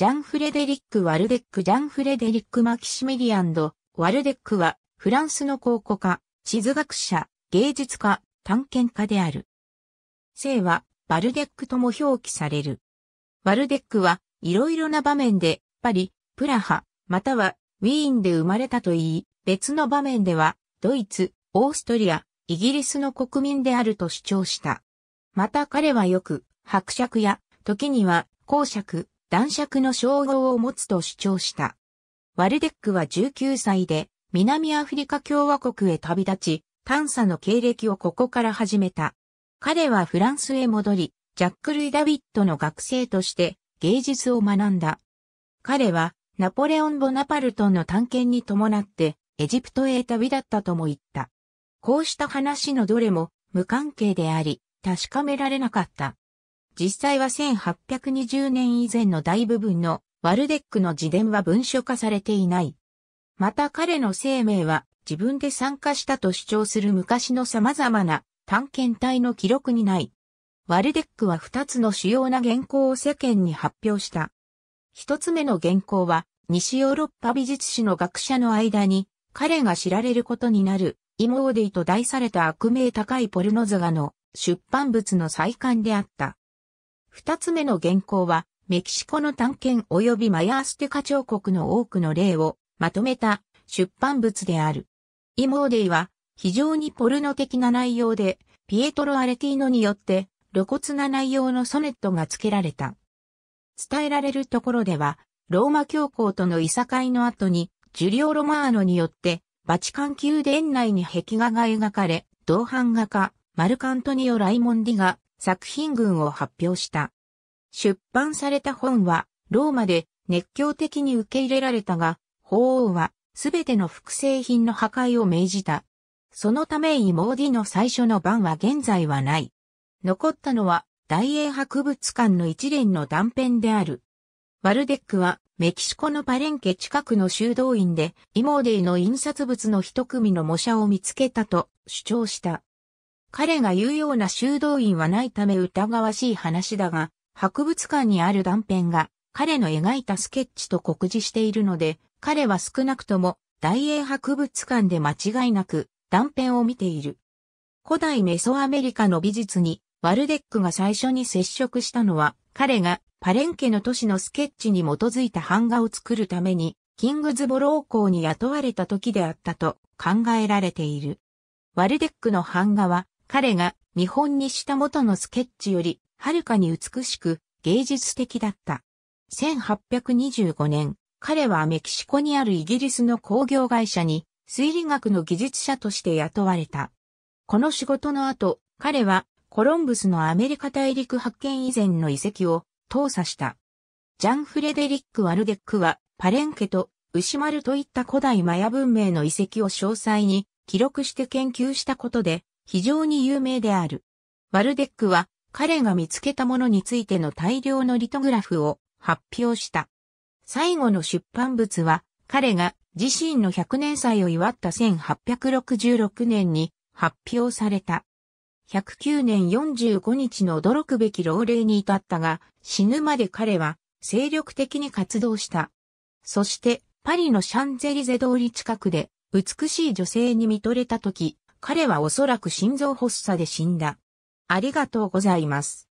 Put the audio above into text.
ジャン・フレデリック・ワルデック・ジャン・フレデリック・マキシミリアンド・ワルデックは、フランスの考古家、地図学者、芸術家、探検家である。姓は、バルデックとも表記される。ワルデックは、いろいろな場面で、パリ、プラハ、または、ウィーンで生まれたといい、別の場面では、ドイツ、オーストリア、イギリスの国民であると主張した。また彼はよく、伯爵や、時には、公爵、男爵の称号を持つと主張した。ワルデックは19歳で、南アフリカ共和国へ旅立ち、探査の経歴をここから始めた。彼はフランスへ戻り、ジャック・ルイ・ダビットの学生として芸術を学んだ。彼はナポレオン・ボナパルトの探検に伴ってエジプトへ旅立ったとも言った。こうした話のどれも無関係であり、確かめられなかった。実際は1820年以前の大部分のワルデックの自伝は文書化されていない。また彼の生命は自分で参加したと主張する昔の様々な探検隊の記録にない。ワルデックは二つの主要な原稿を世間に発表した。一つ目の原稿は西ヨーロッパ美術史の学者の間に彼が知られることになるイモーディと題された悪名高いポルノズガの出版物の再刊であった。二つ目の原稿は、メキシコの探検及びマヤーステカ彫刻の多くの例をまとめた出版物である。イモーデイは非常にポルノ的な内容で、ピエトロ・アレティーノによって露骨な内容のソネットが付けられた。伝えられるところでは、ローマ教皇とのいさかいの後に、ジュリオ・ロマーノによって、バチカン宮殿内に壁画が描かれ、同版画家、マルカントニオ・ライモンディが作品群を発表した。出版された本は、ローマで熱狂的に受け入れられたが、法王はすべての複製品の破壊を命じた。そのためイモーディの最初の版は現在はない。残ったのは大英博物館の一連の断片である。ワルデックはメキシコのパレンケ近くの修道院でイモーディの印刷物の一組の模写を見つけたと主張した。彼が言うような修道院はないため疑わしい話だが、博物館にある断片が彼の描いたスケッチと酷似しているので、彼は少なくとも大英博物館で間違いなく断片を見ている。古代メソアメリカの美術にワルデックが最初に接触したのは、彼がパレンケの都市のスケッチに基づいた版画を作るために、キングズボロー校に雇われた時であったと考えられている。ワルデックの版画は彼が見本にした元のスケッチより、はるかに美しく、芸術的だった。1825年、彼はメキシコにあるイギリスの工業会社に推理学の技術者として雇われた。この仕事の後、彼はコロンブスのアメリカ大陸発見以前の遺跡を投査した。ジャン・フレデリック・ワルデックはパレンケと牛丸といった古代マヤ文明の遺跡を詳細に記録して研究したことで非常に有名である。ワルデックは彼が見つけたものについての大量のリトグラフを発表した。最後の出版物は彼が自身の100年祭を祝った1866年に発表された。109年45日の驚くべき老齢に至ったが、死ぬまで彼は精力的に活動した。そして、パリのシャンゼリゼ通り近くで、美しい女性に見とれた時、彼はおそらく心臓発作で死んだ。ありがとうございます。